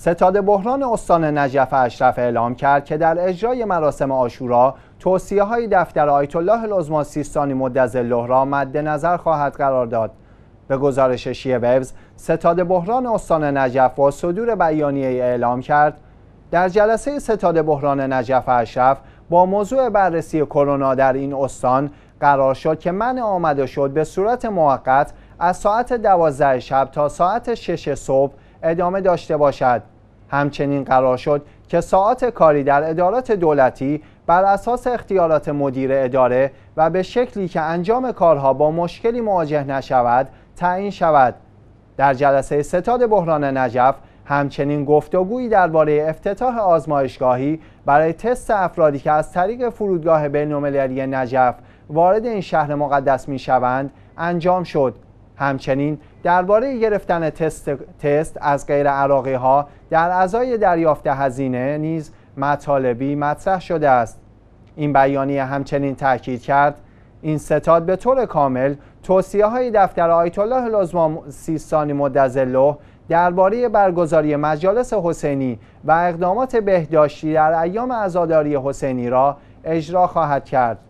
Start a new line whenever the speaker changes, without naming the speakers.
ستاد بحران استان نجف اشرف اعلام کرد که در اجرای مراسم آشورا توصیه های دفتر آیت الله العظما سیستانی الله را مد نظر خواهد قرار داد به گزارش شیه وبز ستاد بحران استان نجف با صدور بیانیه اعلام کرد در جلسه ستاد بحران نجف اشرف با موضوع بررسی کرونا در این استان قرار شد که من آمده شد به صورت موقت از ساعت دوازده شب تا ساعت 6 صبح ادامه داشته باشد همچنین قرار شد که ساعات کاری در ادارات دولتی بر اساس اختیارات مدیر اداره و به شکلی که انجام کارها با مشکلی مواجه نشود تعیین شود در جلسه ستاد بحران نجف همچنین گفتگویی درباره افتتاح آزمایشگاهی برای تست افرادی که از طریق فرودگاه بین‌المللی نجف وارد این شهر مقدس می‌شوند انجام شد همچنین درباره گرفتن تست, تست از غیر عراقی ها در اعضای دریافت هزینه نیز مطالبی مطرح شده است این بیانیه همچنین تاکید کرد این ستاد به طور کامل توصیه های دفتر آیت الله لازم سیستانی مدزله درباره برگزاری مجالس حسینی و اقدامات بهداشتی در ایام عزاداری حسینی را اجرا خواهد کرد